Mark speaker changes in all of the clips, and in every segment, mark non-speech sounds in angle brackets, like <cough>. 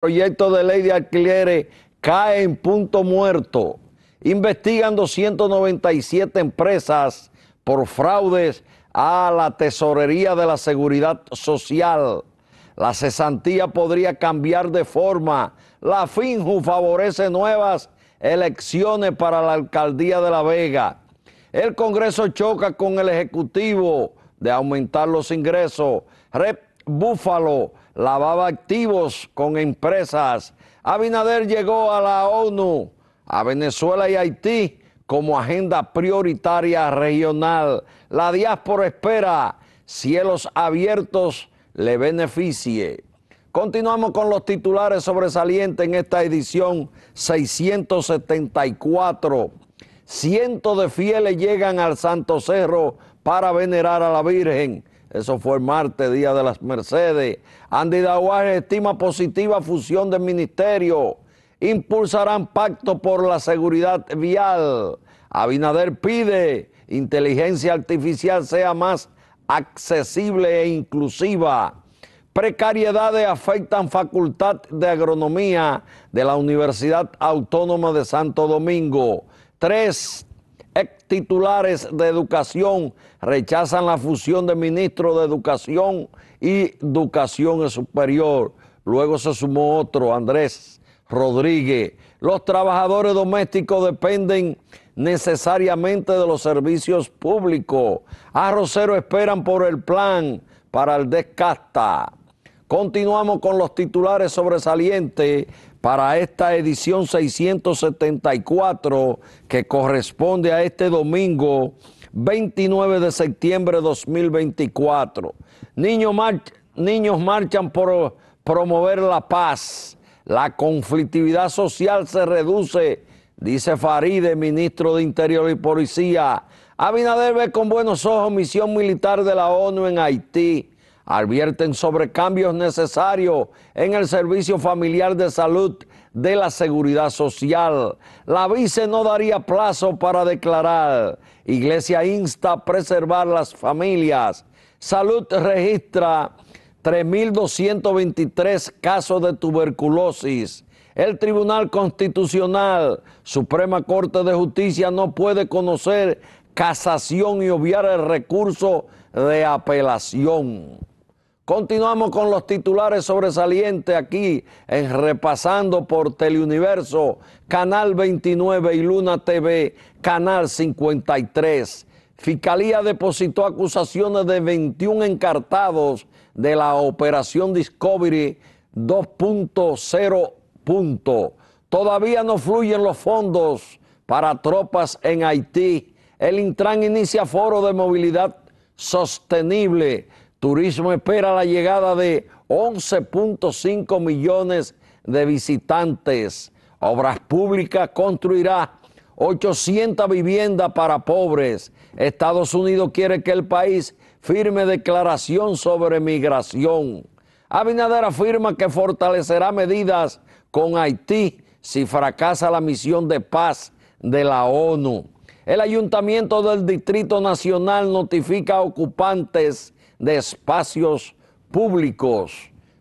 Speaker 1: proyecto de ley de alquileres cae en punto muerto. Investigan 297 empresas por fraudes a la tesorería de la seguridad social. La cesantía podría cambiar de forma. La FINJU favorece nuevas elecciones para la alcaldía de La Vega. El Congreso choca con el Ejecutivo de aumentar los ingresos. Rep Búfalo lavaba activos con empresas. Abinader llegó a la ONU, a Venezuela y Haití como agenda prioritaria regional. La diáspora espera cielos abiertos le beneficie. Continuamos con los titulares sobresalientes en esta edición 674. Cientos de fieles llegan al Santo Cerro para venerar a la Virgen. Eso fue el martes, Día de las Mercedes. Andy Daguaje estima positiva fusión del ministerio. Impulsarán pacto por la seguridad vial. Abinader pide inteligencia artificial sea más accesible e inclusiva. Precariedades afectan Facultad de Agronomía de la Universidad Autónoma de Santo Domingo. Tres titulares de educación rechazan la fusión de ministro de educación y educación superior. Luego se sumó otro, Andrés Rodríguez. Los trabajadores domésticos dependen necesariamente de los servicios públicos. Arrocero esperan por el plan para el descasta. Continuamos con los titulares sobresalientes para esta edición 674 que corresponde a este domingo 29 de septiembre de 2024. Niños, niños marchan por promover la paz. La conflictividad social se reduce, dice Faride, ministro de Interior y Policía. Abinader ve con buenos ojos misión militar de la ONU en Haití advierten sobre cambios necesarios en el servicio familiar de salud de la seguridad social. La vice no daría plazo para declarar. Iglesia insta a preservar las familias. Salud registra 3.223 casos de tuberculosis. El Tribunal Constitucional, Suprema Corte de Justicia, no puede conocer casación y obviar el recurso de apelación. Continuamos con los titulares sobresalientes aquí en Repasando por Teleuniverso, Canal 29 y Luna TV, Canal 53. Fiscalía depositó acusaciones de 21 encartados de la operación Discovery 2.0. Todavía no fluyen los fondos para tropas en Haití. El Intran inicia foro de movilidad sostenible. Turismo espera la llegada de 11.5 millones de visitantes. Obras Públicas construirá 800 viviendas para pobres. Estados Unidos quiere que el país firme declaración sobre migración. Abinader afirma que fortalecerá medidas con Haití si fracasa la misión de paz de la ONU. El Ayuntamiento del Distrito Nacional notifica a ocupantes de espacios públicos.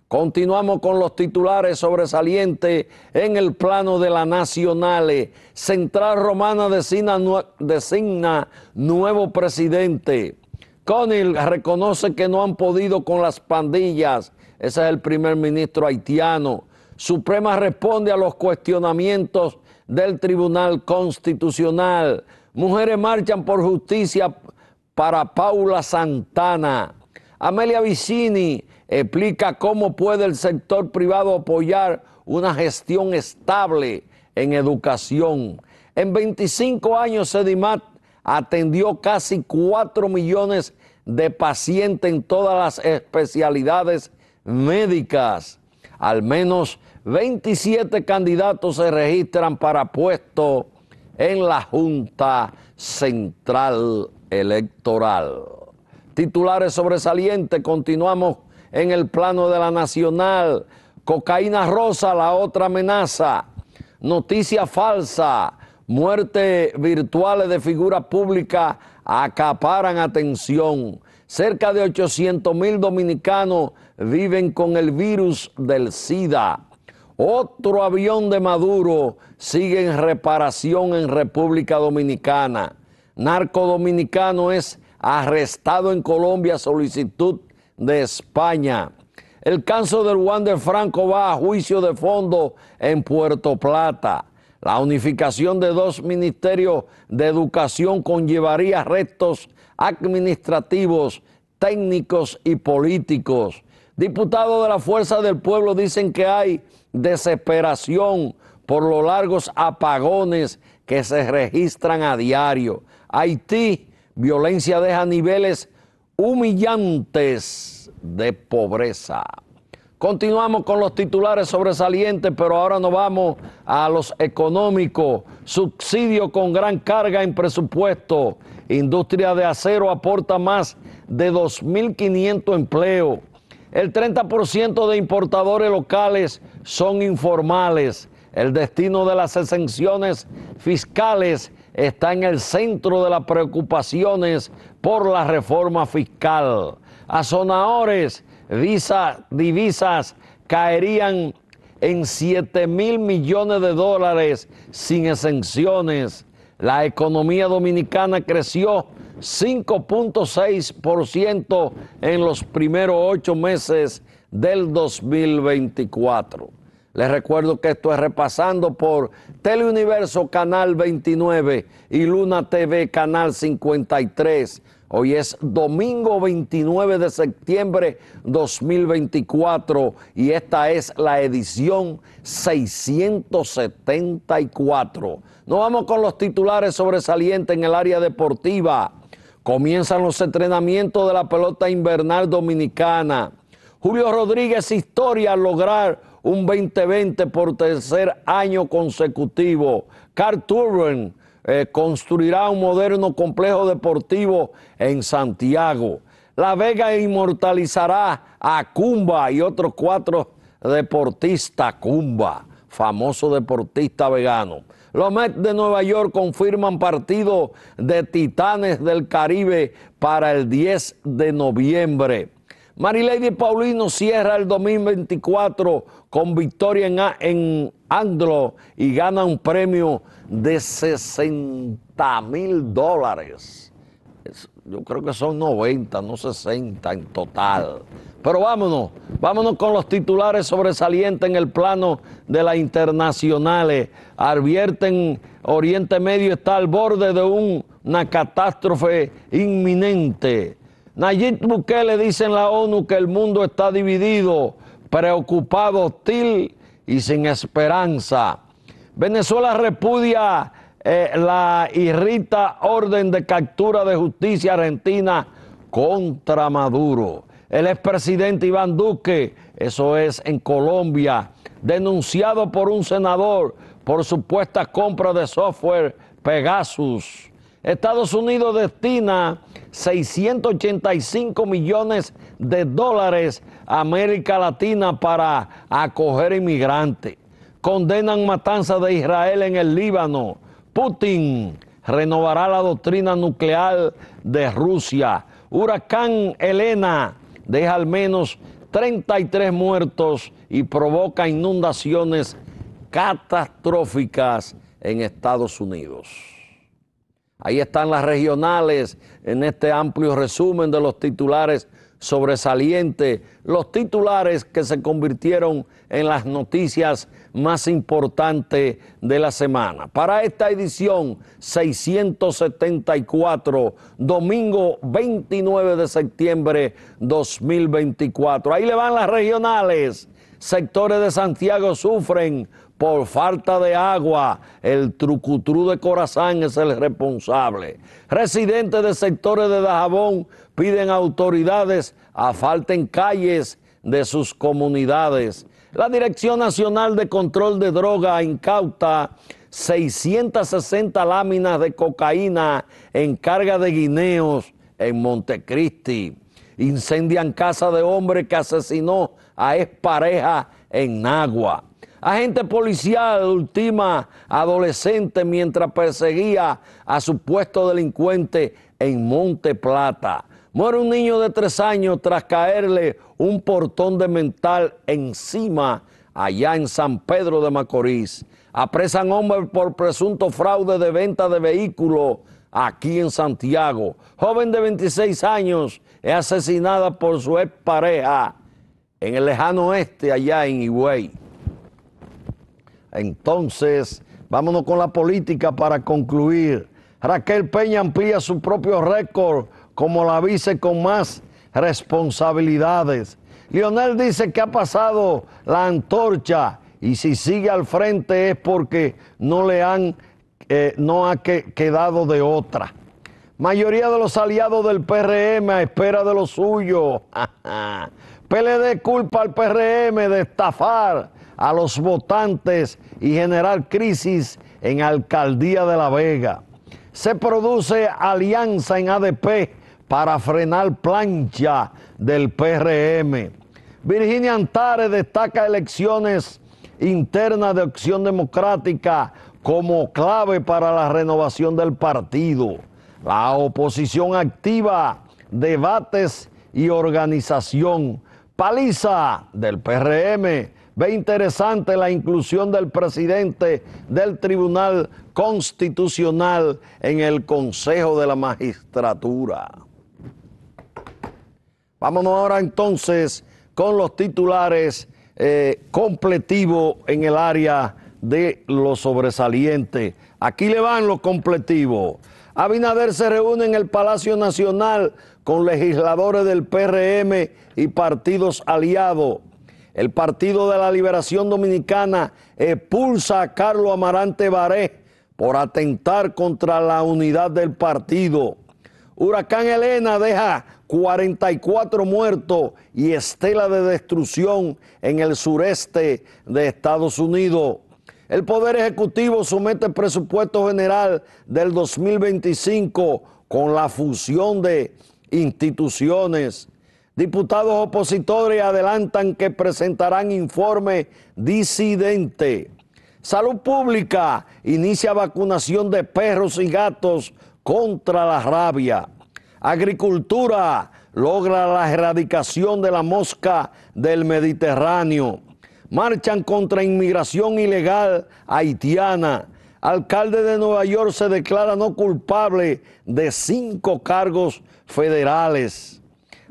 Speaker 1: Continuamos con los titulares sobresalientes en el plano de la nacional. Central Romana designa, nuevo presidente. Conil reconoce que no han podido con las pandillas. Ese es el primer ministro haitiano. Suprema responde a los cuestionamientos del Tribunal Constitucional. Mujeres marchan por justicia para Paula Santana. Amelia Vicini explica cómo puede el sector privado apoyar una gestión estable en educación. En 25 años, Sedimat atendió casi 4 millones de pacientes en todas las especialidades médicas. Al menos 27 candidatos se registran para puesto en la Junta Central Electoral. Titulares sobresalientes, continuamos en el plano de la nacional. Cocaína rosa, la otra amenaza. Noticia falsa. Muertes virtuales de figuras públicas acaparan atención. Cerca de 800 mil dominicanos viven con el virus del SIDA. Otro avión de Maduro sigue en reparación en República Dominicana. Narco dominicano es arrestado en Colombia solicitud de España. El caso del Juan de Franco va a juicio de fondo en Puerto Plata. La unificación de dos ministerios de educación conllevaría restos administrativos, técnicos y políticos. Diputados de la Fuerza del Pueblo dicen que hay desesperación por los largos apagones que se registran a diario. Haití Violencia deja niveles humillantes de pobreza. Continuamos con los titulares sobresalientes, pero ahora nos vamos a los económicos. Subsidio con gran carga en presupuesto. Industria de acero aporta más de 2.500 empleos. El 30% de importadores locales son informales. El destino de las exenciones fiscales está en el centro de las preocupaciones por la reforma fiscal. Azonadores, visa, divisas caerían en 7 mil millones de dólares sin exenciones. La economía dominicana creció 5.6% en los primeros ocho meses del 2024. Les recuerdo que esto es repasando por Teleuniverso Canal 29 y Luna TV Canal 53. Hoy es domingo 29 de septiembre 2024 y esta es la edición 674. Nos vamos con los titulares sobresalientes en el área deportiva. Comienzan los entrenamientos de la pelota invernal dominicana. Julio Rodríguez historia lograr un 2020 por tercer año consecutivo. Carl eh, construirá un moderno complejo deportivo en Santiago. La Vega inmortalizará a Cumba y otros cuatro deportistas Cumba, famoso deportista vegano. Los Mets de Nueva York confirman partido de Titanes del Caribe para el 10 de noviembre. Marilady Paulino cierra el 2024 con victoria en, Andro y gana un premio de 60 mil dólares. Yo creo que son 90, no 60 en total. Pero vámonos, vámonos con los titulares sobresalientes en el plano de las internacionales. Advierten, Oriente Medio está al borde de una catástrofe inminente. Nayib Bukele dice en la ONU que el mundo está dividido, preocupado, hostil y sin esperanza. Venezuela repudia eh, la irrita orden de captura de justicia argentina contra Maduro. El expresidente Iván Duque, eso es en Colombia, denunciado por un senador por supuesta compra de software Pegasus. Estados Unidos destina 685 millones de dólares a América Latina para acoger inmigrantes. Condenan matanza de Israel en el Líbano. Putin renovará la doctrina nuclear de Rusia. Huracán Elena deja al menos 33 muertos y provoca inundaciones catastróficas en Estados Unidos. Ahí están las regionales en este amplio resumen de los titulares sobresalientes, los titulares que se convirtieron en las noticias más importantes de la semana. Para esta edición 674, domingo 29 de septiembre 2024. Ahí le van las regionales. Sectores de Santiago sufren por falta de agua, el trucutrú de Corazán es el responsable. Residentes de sectores de Dajabón piden autoridades falten calles de sus comunidades. La Dirección Nacional de Control de Drogas incauta 660 láminas de cocaína en carga de guineos en Montecristi. Incendian casa de hombre que asesinó a pareja en Nagua. Agente policial ultima adolescente mientras perseguía a supuesto delincuente en Monte Plata. Muere un niño de tres años tras caerle un portón de mental encima allá en San Pedro de Macorís. Apresan hombre por presunto fraude de venta de vehículo aquí en Santiago. Joven de 26 años es asesinada por su ex pareja en el lejano oeste, allá en Higüey. Entonces, vámonos con la política para concluir. Raquel Peña amplía su propio récord como la vice con más responsabilidades. Lionel dice que ha pasado la antorcha y si sigue al frente es porque no le han, eh, no ha quedado de otra. Mayoría de los aliados del PRM a espera de lo suyo. <laughs> PLD culpa al PRM de estafar a los votantes y generar crisis en Alcaldía de La Vega. Se produce alianza en ADP para frenar plancha del PRM. Virginia Antares destaca elecciones internas de opción democrática como clave para la renovación del partido. La oposición activa, debates y organización. Paliza del PRM Ve interesante la inclusión del presidente del Tribunal Constitucional en el Consejo de la Magistratura. Vámonos ahora entonces con los titulares eh, completivos en el área de lo sobresaliente. Aquí le van los completivos. Abinader se reúne en el Palacio Nacional con legisladores del PRM y partidos aliados. El Partido de la Liberación Dominicana expulsa eh, a Carlos Amarante Baré por atentar contra la unidad del partido. Huracán Elena deja 44 muertos y estela de destrucción en el sureste de Estados Unidos. El Poder Ejecutivo somete el presupuesto general del 2025 con la fusión de instituciones. Diputados opositores adelantan que presentarán informe disidente. Salud Pública inicia vacunación de perros y gatos contra la rabia. Agricultura logra la erradicación de la mosca del Mediterráneo. Marchan contra inmigración ilegal haitiana. Alcalde de Nueva York se declara no culpable de cinco cargos federales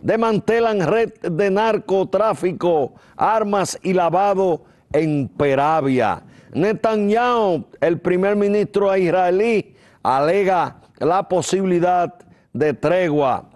Speaker 1: demantelan red de narcotráfico, armas y lavado en Peravia. Netanyahu, el primer ministro israelí, alega la posibilidad de tregua.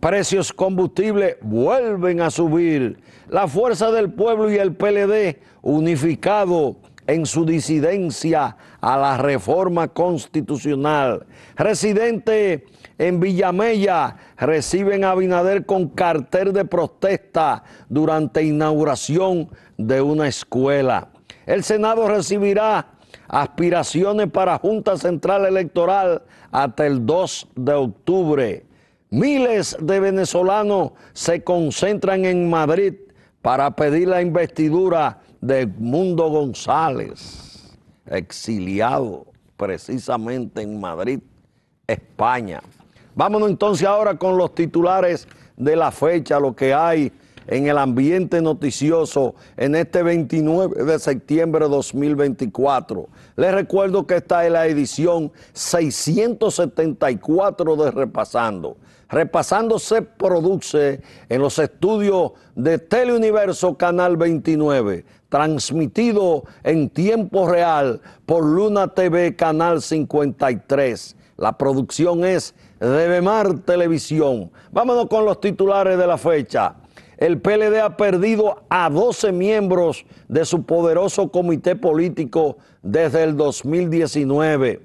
Speaker 1: Precios combustibles vuelven a subir. La fuerza del pueblo y el PLD unificado en su disidencia a la reforma constitucional. ...residentes... en Villamella reciben a Binader con cartel de protesta durante inauguración de una escuela. El Senado recibirá aspiraciones para Junta Central Electoral hasta el 2 de octubre. Miles de venezolanos se concentran en Madrid para pedir la investidura de mundo González, exiliado precisamente en Madrid, España. Vámonos entonces ahora con los titulares de la fecha, lo que hay en el ambiente noticioso en este 29 de septiembre de 2024. Les recuerdo que esta es la edición 674 de Repasando. Repasando se produce en los estudios de Teleuniverso Canal 29 transmitido en tiempo real por Luna TV Canal 53. La producción es de mar Televisión. Vámonos con los titulares de la fecha. El PLD ha perdido a 12 miembros de su poderoso comité político desde el 2019.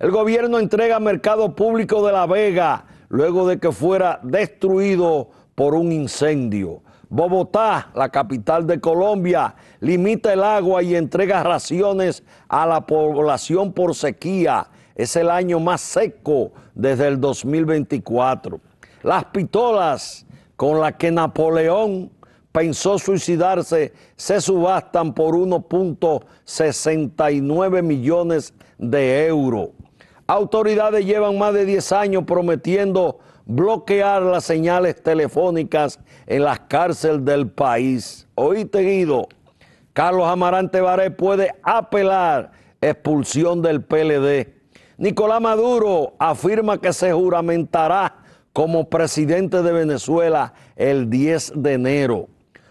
Speaker 1: El gobierno entrega Mercado Público de La Vega luego de que fuera destruido por un incendio. Bogotá, la capital de Colombia, limita el agua y entrega raciones a la población por sequía. Es el año más seco desde el 2024. Las pistolas con las que Napoleón pensó suicidarse se subastan por 1.69 millones de euros. Autoridades llevan más de 10 años prometiendo bloquear las señales telefónicas en las cárceles del país. Hoy Guido, Carlos Amarante Baré puede apelar expulsión del PLD. Nicolás Maduro afirma que se juramentará como presidente de Venezuela el 10 de enero.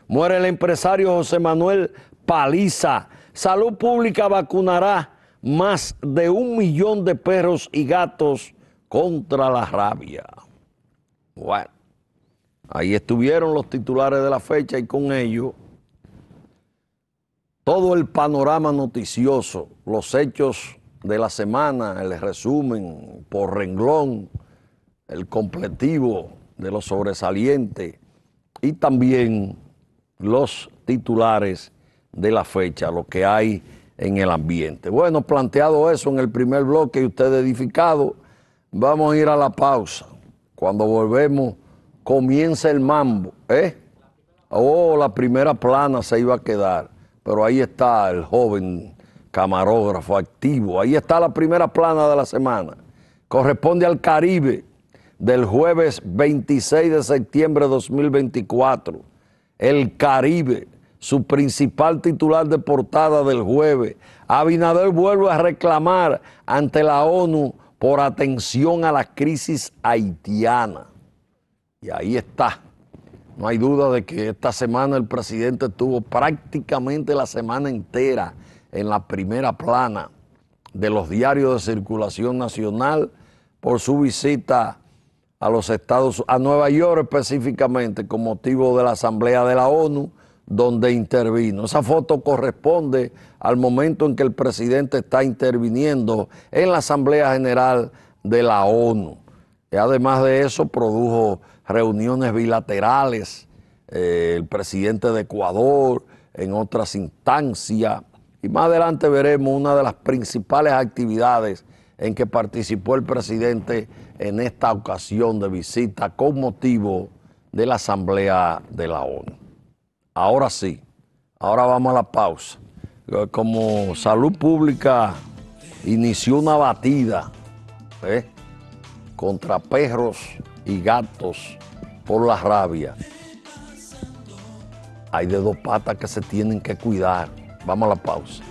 Speaker 1: Muere el empresario José Manuel Paliza. Salud Pública vacunará más de un millón de perros y gatos contra la rabia. Bueno, Ahí estuvieron los titulares de la fecha y con ello, todo el panorama noticioso, los hechos de la semana, el resumen por renglón, el completivo de los sobresalientes y también los titulares de la fecha, lo que hay en el ambiente. Bueno, planteado eso en el primer bloque y usted edificado, vamos a ir a la pausa. Cuando volvemos, comienza el mambo, ¿eh? Oh, la primera plana se iba a quedar, pero ahí está el joven camarógrafo activo. Ahí está la primera plana de la semana. Corresponde al Caribe del jueves 26 de septiembre de 2024. El Caribe, su principal titular de portada del jueves. Abinader vuelve a reclamar ante la ONU por atención a la crisis haitiana. Y ahí está. No hay duda de que esta semana el presidente estuvo prácticamente la semana entera en la primera plana de los diarios de circulación nacional por su visita a los Estados a Nueva York específicamente con motivo de la Asamblea de la ONU donde intervino. Esa foto corresponde al momento en que el presidente está interviniendo en la Asamblea General de la ONU. Y además de eso, produjo reuniones bilaterales, eh, el presidente de Ecuador, en otras instancias. Y más adelante veremos una de las principales actividades en que participó el presidente en esta ocasión de visita con motivo de la Asamblea de la ONU. Ahora sí, ahora vamos a la pausa. Eh, como salud pública inició una batida ¿eh? contra perros y gatos por la rabia. Hay de dos patas que se tienen que cuidar. Vamos a la pausa.